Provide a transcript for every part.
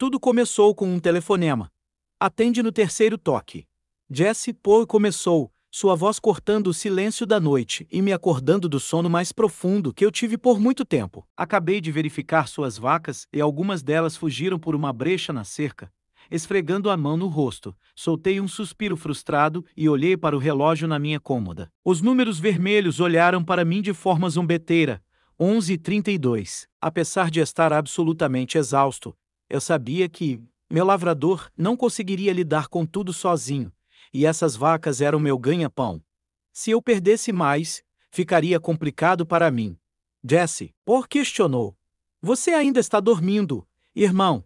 Tudo começou com um telefonema. Atende no terceiro toque. Jesse Poe começou, sua voz cortando o silêncio da noite e me acordando do sono mais profundo que eu tive por muito tempo. Acabei de verificar suas vacas e algumas delas fugiram por uma brecha na cerca. Esfregando a mão no rosto, soltei um suspiro frustrado e olhei para o relógio na minha cômoda. Os números vermelhos olharam para mim de forma zombeteira. 11h32. Apesar de estar absolutamente exausto, eu sabia que meu lavrador não conseguiria lidar com tudo sozinho, e essas vacas eram meu ganha-pão. Se eu perdesse mais, ficaria complicado para mim. Jesse, por questionou. Você ainda está dormindo, irmão?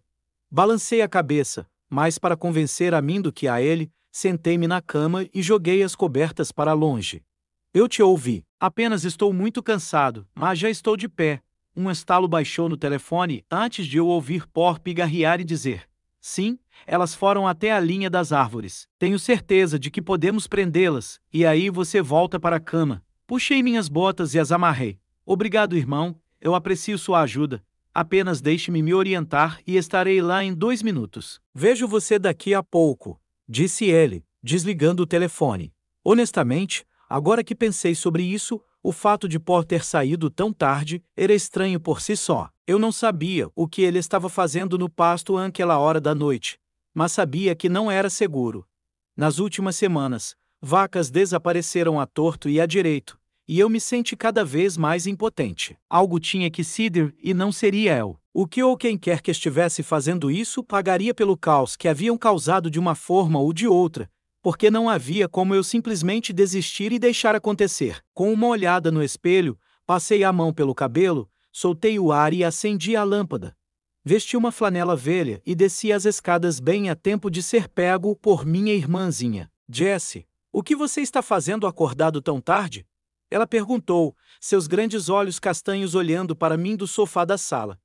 Balancei a cabeça, mas para convencer a mim do que a ele, sentei-me na cama e joguei as cobertas para longe. Eu te ouvi, apenas estou muito cansado, mas já estou de pé, um estalo baixou no telefone antes de eu ouvir Por pigarrear e dizer: Sim, elas foram até a linha das árvores. Tenho certeza de que podemos prendê-las, e aí você volta para a cama. Puxei minhas botas e as amarrei. Obrigado, irmão, eu aprecio sua ajuda. Apenas deixe-me me orientar e estarei lá em dois minutos. Vejo você daqui a pouco, disse ele, desligando o telefone. Honestamente, agora que pensei sobre isso, o fato de Paul ter saído tão tarde era estranho por si só. Eu não sabia o que ele estava fazendo no pasto àquela hora da noite, mas sabia que não era seguro. Nas últimas semanas, vacas desapareceram a torto e a direito, e eu me senti cada vez mais impotente. Algo tinha que ceder e não seria eu. O que ou quem quer que estivesse fazendo isso pagaria pelo caos que haviam causado de uma forma ou de outra, porque não havia como eu simplesmente desistir e deixar acontecer. Com uma olhada no espelho, passei a mão pelo cabelo, soltei o ar e acendi a lâmpada. Vesti uma flanela velha e desci as escadas bem a tempo de ser pego por minha irmãzinha. Jesse, o que você está fazendo acordado tão tarde? Ela perguntou, seus grandes olhos castanhos olhando para mim do sofá da sala.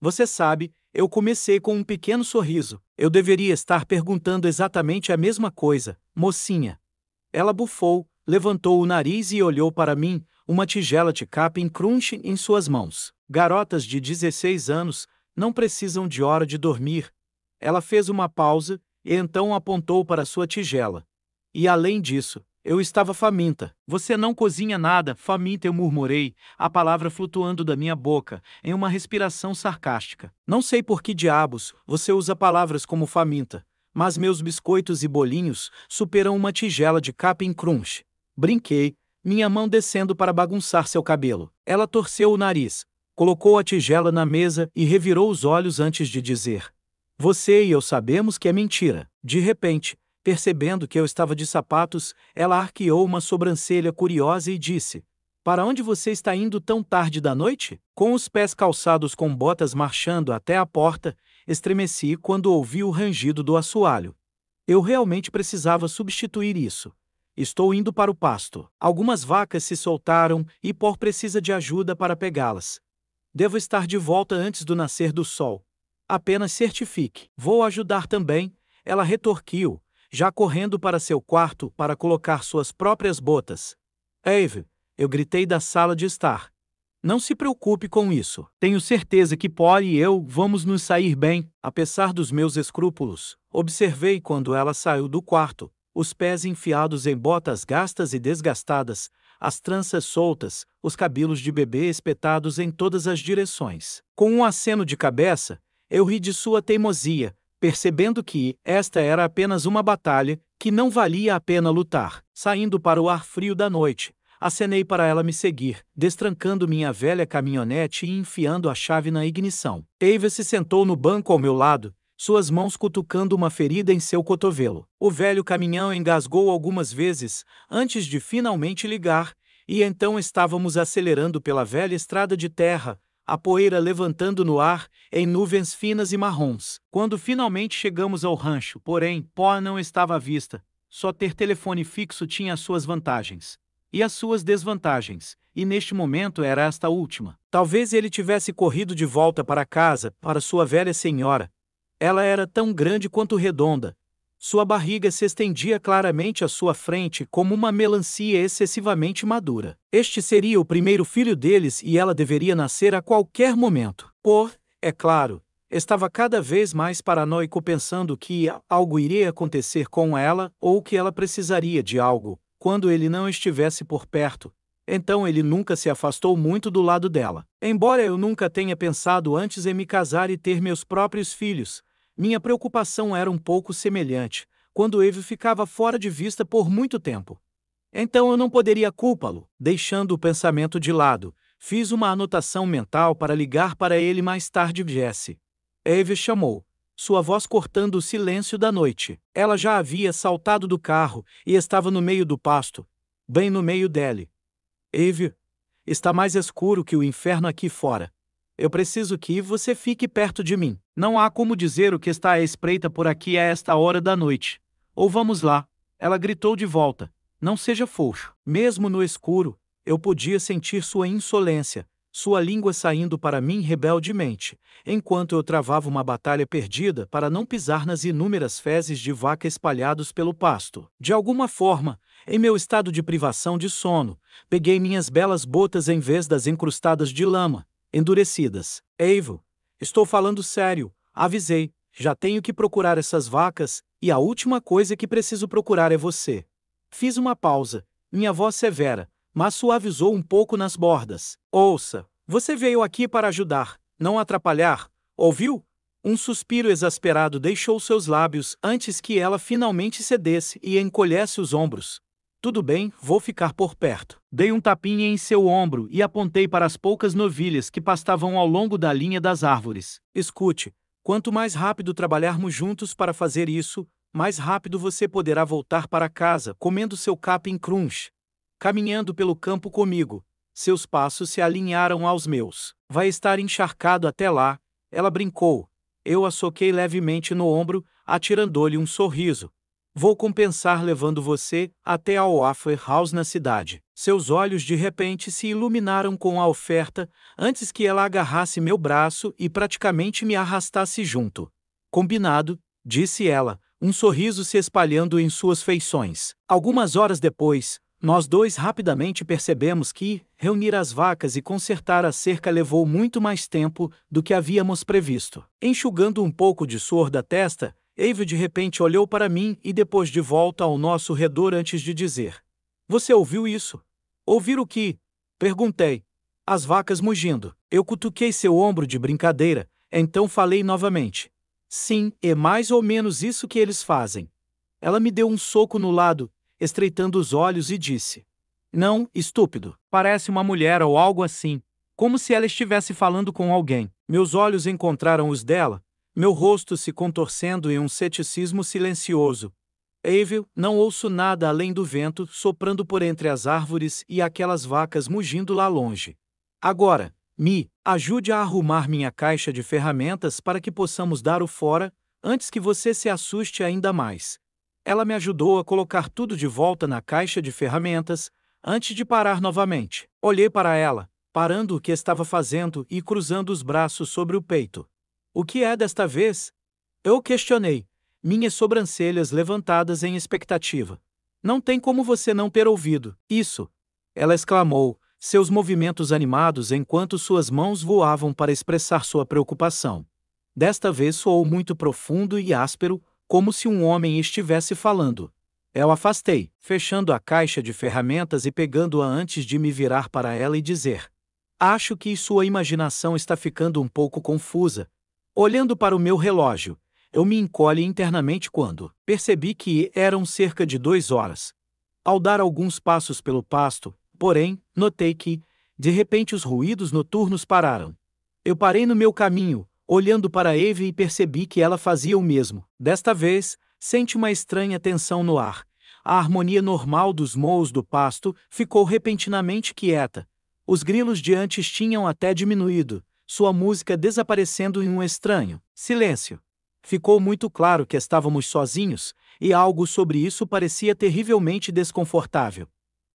Você sabe, eu comecei com um pequeno sorriso. Eu deveria estar perguntando exatamente a mesma coisa, mocinha. Ela bufou, levantou o nariz e olhou para mim, uma tigela de capim crunch em suas mãos. Garotas de 16 anos não precisam de hora de dormir. Ela fez uma pausa e então apontou para sua tigela. E além disso, eu estava faminta. Você não cozinha nada, faminta, eu murmurei, a palavra flutuando da minha boca, em uma respiração sarcástica. Não sei por que diabos você usa palavras como faminta mas meus biscoitos e bolinhos superam uma tigela de capim crunch. Brinquei, minha mão descendo para bagunçar seu cabelo. Ela torceu o nariz, colocou a tigela na mesa e revirou os olhos antes de dizer: Você e eu sabemos que é mentira. De repente, percebendo que eu estava de sapatos, ela arqueou uma sobrancelha curiosa e disse: Para onde você está indo tão tarde da noite? Com os pés calçados com botas marchando até a porta, estremeci quando ouvi o rangido do assoalho. Eu realmente precisava substituir isso. Estou indo para o pasto. Algumas vacas se soltaram e Por precisa de ajuda para pegá-las. Devo estar de volta antes do nascer do sol. Apenas certifique. Vou ajudar também, ela retorquiu, já correndo para seu quarto para colocar suas próprias botas. Eve, eu gritei da sala de estar. Não se preocupe com isso. Tenho certeza que Polly e eu vamos nos sair bem, apesar dos meus escrúpulos. Observei quando ela saiu do quarto, os pés enfiados em botas gastas e desgastadas, as tranças soltas, os cabelos de bebê espetados em todas as direções. Com um aceno de cabeça, eu ri de sua teimosia, percebendo que esta era apenas uma batalha que não valia a pena lutar. Saindo para o ar frio da noite, Acenei para ela me seguir, destrancando minha velha caminhonete e enfiando a chave na ignição. Eva se sentou no banco ao meu lado, suas mãos cutucando uma ferida em seu cotovelo. O velho caminhão engasgou algumas vezes, antes de finalmente ligar, e então estávamos acelerando pela velha estrada de terra, a poeira levantando no ar, em nuvens finas e marrons. Quando finalmente chegamos ao rancho, porém, pó não estava à vista. Só ter telefone fixo tinha suas vantagens e as suas desvantagens, e neste momento era esta última. Talvez ele tivesse corrido de volta para casa, para sua velha senhora. Ela era tão grande quanto redonda. Sua barriga se estendia claramente à sua frente como uma melancia excessivamente madura. Este seria o primeiro filho deles e ela deveria nascer a qualquer momento. Por, é claro, estava cada vez mais paranoico pensando que algo iria acontecer com ela ou que ela precisaria de algo, quando ele não estivesse por perto, então ele nunca se afastou muito do lado dela. Embora eu nunca tenha pensado antes em me casar e ter meus próprios filhos, minha preocupação era um pouco semelhante, quando Eve ficava fora de vista por muito tempo. Então eu não poderia culpá-lo. Deixando o pensamento de lado, fiz uma anotação mental para ligar para ele mais tarde. Jesse. Eve chamou sua voz cortando o silêncio da noite. Ela já havia saltado do carro e estava no meio do pasto, bem no meio dele. Eve, está mais escuro que o inferno aqui fora. Eu preciso que você fique perto de mim. Não há como dizer o que está à espreita por aqui a esta hora da noite. Ou vamos lá, ela gritou de volta. Não seja frouxo. Mesmo no escuro, eu podia sentir sua insolência, sua língua saindo para mim rebeldemente, enquanto eu travava uma batalha perdida para não pisar nas inúmeras fezes de vaca espalhados pelo pasto. De alguma forma, em meu estado de privação de sono, peguei minhas belas botas em vez das encrustadas de lama, endurecidas. Eivo, estou falando sério, avisei, já tenho que procurar essas vacas, e a última coisa que preciso procurar é você. Fiz uma pausa, minha voz severa, mas suavizou um pouco nas bordas. Ouça, você veio aqui para ajudar, não atrapalhar, ouviu? Um suspiro exasperado deixou seus lábios antes que ela finalmente cedesse e encolhesse os ombros. Tudo bem, vou ficar por perto. Dei um tapinha em seu ombro e apontei para as poucas novilhas que pastavam ao longo da linha das árvores. Escute, quanto mais rápido trabalharmos juntos para fazer isso, mais rápido você poderá voltar para casa comendo seu capim crunch caminhando pelo campo comigo. Seus passos se alinharam aos meus. Vai estar encharcado até lá, ela brincou. Eu a soquei levemente no ombro, atirando-lhe um sorriso. Vou compensar levando você até ao Waffle House na cidade. Seus olhos de repente se iluminaram com a oferta antes que ela agarrasse meu braço e praticamente me arrastasse junto. Combinado, disse ela, um sorriso se espalhando em suas feições. Algumas horas depois, nós dois rapidamente percebemos que reunir as vacas e consertar a cerca levou muito mais tempo do que havíamos previsto. Enxugando um pouco de suor da testa, Eve de repente olhou para mim e depois de volta ao nosso redor antes de dizer: Você ouviu isso? Ouvir o que? Perguntei. As vacas mugindo. Eu cutuquei seu ombro de brincadeira, então falei novamente. Sim, é mais ou menos isso que eles fazem. Ela me deu um soco no lado estreitando os olhos e disse: Não, estúpido. Parece uma mulher ou algo assim. Como se ela estivesse falando com alguém. Meus olhos encontraram os dela, meu rosto se contorcendo em um ceticismo silencioso. Evil, não ouço nada além do vento soprando por entre as árvores e aquelas vacas mugindo lá longe. Agora, me ajude a arrumar minha caixa de ferramentas para que possamos dar o fora antes que você se assuste ainda mais. Ela me ajudou a colocar tudo de volta na caixa de ferramentas antes de parar novamente. Olhei para ela, parando o que estava fazendo e cruzando os braços sobre o peito. O que é desta vez? Eu questionei, minhas sobrancelhas levantadas em expectativa. Não tem como você não ter ouvido isso! Ela exclamou, seus movimentos animados enquanto suas mãos voavam para expressar sua preocupação. Desta vez soou muito profundo e áspero, como se um homem estivesse falando. Eu afastei, fechando a caixa de ferramentas e pegando-a antes de me virar para ela e dizer: Acho que sua imaginação está ficando um pouco confusa. Olhando para o meu relógio, eu me encolhi internamente quando percebi que eram cerca de duas horas. Ao dar alguns passos pelo pasto, porém, notei que, de repente, os ruídos noturnos pararam. Eu parei no meu caminho, Olhando para Eve e percebi que ela fazia o mesmo. Desta vez, sente uma estranha tensão no ar. A harmonia normal dos moos do pasto ficou repentinamente quieta. Os grilos de antes tinham até diminuído, sua música desaparecendo em um estranho silêncio. Ficou muito claro que estávamos sozinhos, e algo sobre isso parecia terrivelmente desconfortável.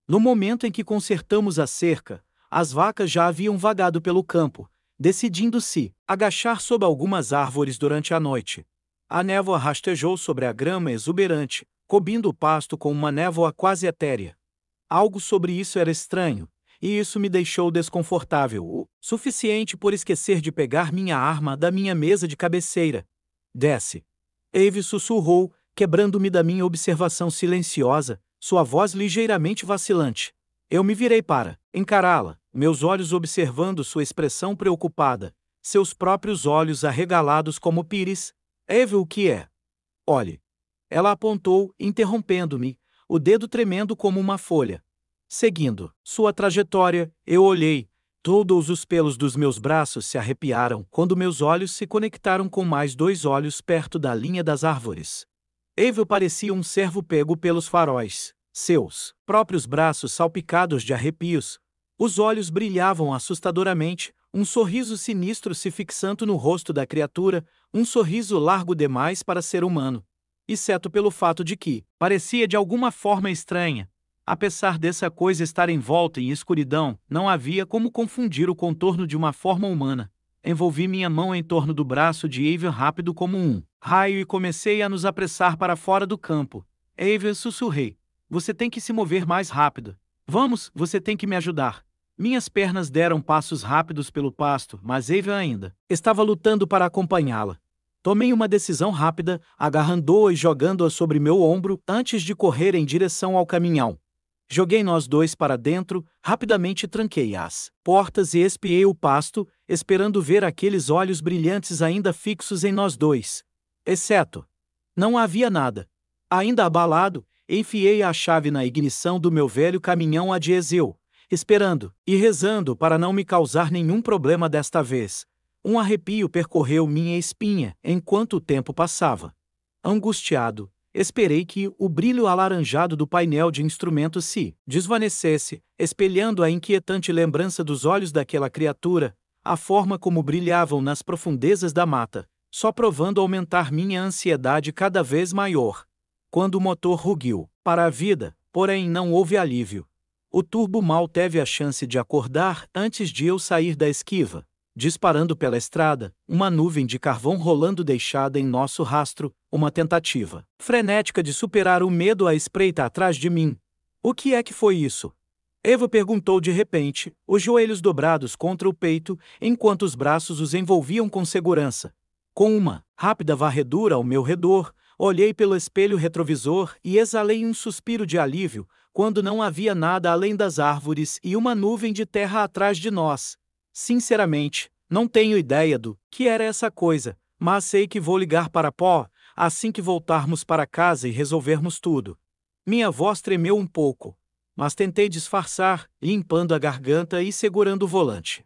No momento em que consertamos a cerca, as vacas já haviam vagado pelo campo, decidindo-se agachar sob algumas árvores durante a noite. A névoa rastejou sobre a grama exuberante, cobrindo o pasto com uma névoa quase etérea. Algo sobre isso era estranho, e isso me deixou desconfortável, o suficiente por esquecer de pegar minha arma da minha mesa de cabeceira. Desce. Eve sussurrou, quebrando-me da minha observação silenciosa, sua voz ligeiramente vacilante. Eu me virei para encará-la, meus olhos observando sua expressão preocupada, seus próprios olhos arregalados como pires. Eve o que é? Olhe. Ela apontou, interrompendo-me, o dedo tremendo como uma folha. Seguindo sua trajetória, eu olhei. Todos os pelos dos meus braços se arrepiaram quando meus olhos se conectaram com mais dois olhos perto da linha das árvores. Evel parecia um servo pego pelos faróis seus próprios braços salpicados de arrepios, os olhos brilhavam assustadoramente, um sorriso sinistro se fixando no rosto da criatura, um sorriso largo demais para ser humano, exceto pelo fato de que parecia de alguma forma estranha. Apesar dessa coisa estar envolta em escuridão, não havia como confundir o contorno de uma forma humana. Envolvi minha mão em torno do braço de Avian rápido como um raio e comecei a nos apressar para fora do campo. Avian sussurrei. Você tem que se mover mais rápido. Vamos, você tem que me ajudar. Minhas pernas deram passos rápidos pelo pasto, mas Eva ainda estava lutando para acompanhá-la. Tomei uma decisão rápida, agarrando-a e jogando-a sobre meu ombro antes de correr em direção ao caminhão. Joguei nós dois para dentro, rapidamente tranquei as portas e espiei o pasto, esperando ver aqueles olhos brilhantes ainda fixos em nós dois. Exceto. Não havia nada. Ainda abalado, enfiei a chave na ignição do meu velho caminhão a diesel, esperando e rezando para não me causar nenhum problema desta vez. Um arrepio percorreu minha espinha enquanto o tempo passava. Angustiado, esperei que o brilho alaranjado do painel de instrumentos se desvanecesse, espelhando a inquietante lembrança dos olhos daquela criatura, a forma como brilhavam nas profundezas da mata, só provando aumentar minha ansiedade cada vez maior quando o motor rugiu. Para a vida, porém não houve alívio. O turbo mal teve a chance de acordar antes de eu sair da esquiva, disparando pela estrada, uma nuvem de carvão rolando deixada em nosso rastro, uma tentativa frenética de superar o medo à espreita atrás de mim. O que é que foi isso? Eva perguntou de repente, os joelhos dobrados contra o peito, enquanto os braços os envolviam com segurança. Com uma rápida varredura ao meu redor, Olhei pelo espelho retrovisor e exalei um suspiro de alívio, quando não havia nada além das árvores e uma nuvem de terra atrás de nós. Sinceramente, não tenho ideia do que era essa coisa, mas sei que vou ligar para Pó assim que voltarmos para casa e resolvermos tudo. Minha voz tremeu um pouco, mas tentei disfarçar, limpando a garganta e segurando o volante.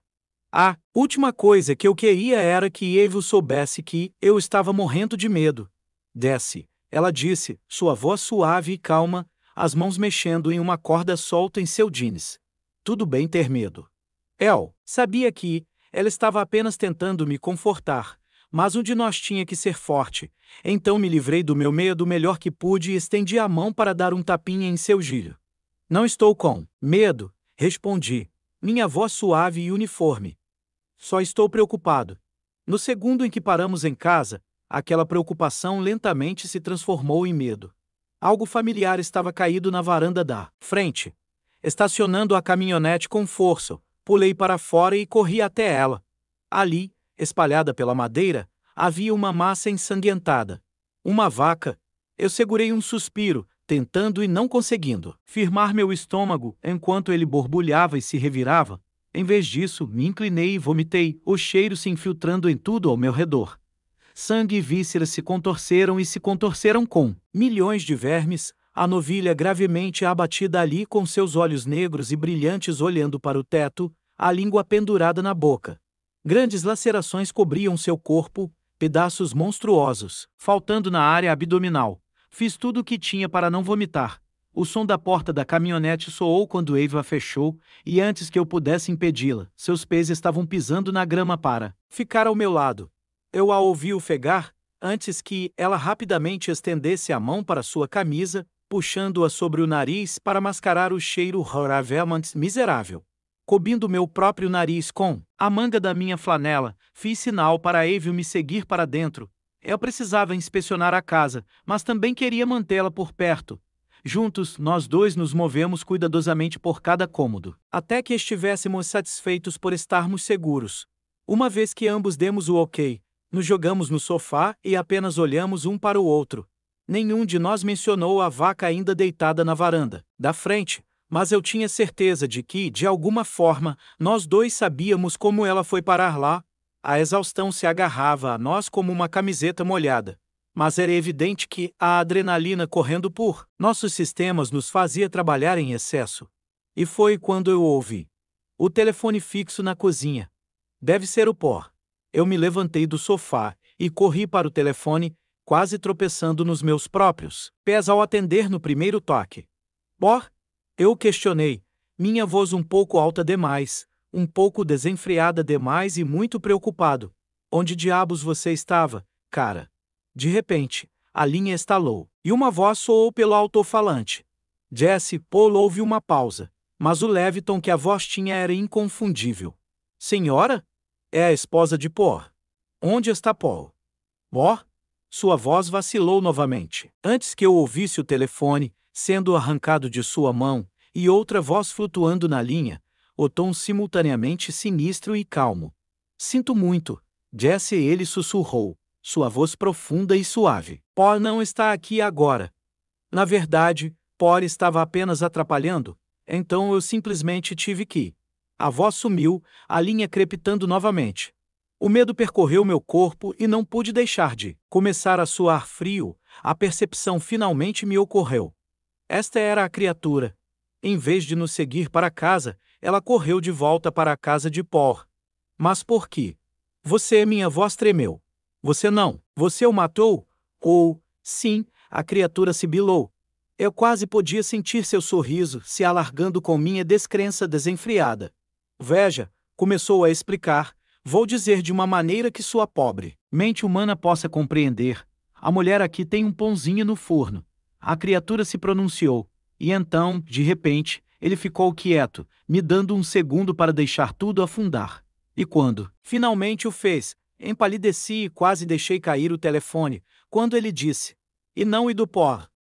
A última coisa que eu queria era que Evo soubesse que eu estava morrendo de medo, Desce, ela disse, sua voz suave e calma, as mãos mexendo em uma corda solta em seu jeans. Tudo bem ter medo. El, sabia que ela estava apenas tentando me confortar, mas um de nós tinha que ser forte. Então me livrei do meu medo melhor que pude e estendi a mão para dar um tapinha em seu gilho. Não estou com medo, respondi, minha voz suave e uniforme. Só estou preocupado. No segundo em que paramos em casa, Aquela preocupação lentamente se transformou em medo. Algo familiar estava caído na varanda da frente. Estacionando a caminhonete com força, pulei para fora e corri até ela. Ali, espalhada pela madeira, havia uma massa ensanguentada. Uma vaca. Eu segurei um suspiro, tentando e não conseguindo firmar meu estômago enquanto ele borbulhava e se revirava. Em vez disso, me inclinei e vomitei, o cheiro se infiltrando em tudo ao meu redor sangue e vísceras se contorceram e se contorceram com milhões de vermes, a novilha gravemente abatida ali com seus olhos negros e brilhantes olhando para o teto, a língua pendurada na boca. Grandes lacerações cobriam seu corpo, pedaços monstruosos, faltando na área abdominal. Fiz tudo o que tinha para não vomitar. O som da porta da caminhonete soou quando Eva fechou, e antes que eu pudesse impedi-la, seus pés estavam pisando na grama para ficar ao meu lado. Eu a ouvi ofegar, antes que ela rapidamente estendesse a mão para sua camisa, puxando-a sobre o nariz para mascarar o cheiro horravelmant miserável. Cobindo meu próprio nariz com a manga da minha flanela, fiz sinal para Evil me seguir para dentro. Eu precisava inspecionar a casa, mas também queria mantê-la por perto. Juntos, nós dois nos movemos cuidadosamente por cada cômodo, até que estivéssemos satisfeitos por estarmos seguros. Uma vez que ambos demos o ok, nos jogamos no sofá e apenas olhamos um para o outro. Nenhum de nós mencionou a vaca ainda deitada na varanda, da frente, mas eu tinha certeza de que, de alguma forma, nós dois sabíamos como ela foi parar lá. A exaustão se agarrava a nós como uma camiseta molhada. Mas era evidente que a adrenalina correndo por nossos sistemas nos fazia trabalhar em excesso. E foi quando eu ouvi o telefone fixo na cozinha. Deve ser o por eu me levantei do sofá e corri para o telefone, quase tropeçando nos meus próprios pés ao atender no primeiro toque. Bor? Eu questionei, minha voz um pouco alta demais, um pouco desenfreada demais e muito preocupado. Onde diabos você estava, cara? De repente, a linha estalou e uma voz soou pelo alto-falante. Jesse Paul houve uma pausa, mas o leve tom que a voz tinha era inconfundível. Senhora? é a esposa de Por. Onde está Paul? Por? Sua voz vacilou novamente. Antes que eu ouvisse o telefone, sendo arrancado de sua mão, e outra voz flutuando na linha, o tom simultaneamente sinistro e calmo. Sinto muito, Jesse ele sussurrou, sua voz profunda e suave. Por não está aqui agora. Na verdade, Por estava apenas atrapalhando, então eu simplesmente tive que a voz sumiu, a linha crepitando novamente. O medo percorreu meu corpo e não pude deixar de começar a suar frio. A percepção finalmente me ocorreu. Esta era a criatura. Em vez de nos seguir para casa, ela correu de volta para a casa de Por. Mas por que? Você, é minha voz tremeu. Você não. Você o matou? Ou, sim, a criatura sibilou. Eu quase podia sentir seu sorriso se alargando com minha descrença desenfreada. Veja, começou a explicar, vou dizer de uma maneira que sua pobre mente humana possa compreender. A mulher aqui tem um pãozinho no forno. A criatura se pronunciou, e então, de repente, ele ficou quieto, me dando um segundo para deixar tudo afundar. E quando, finalmente o fez, empalideci e quase deixei cair o telefone, quando ele disse: E não e do por.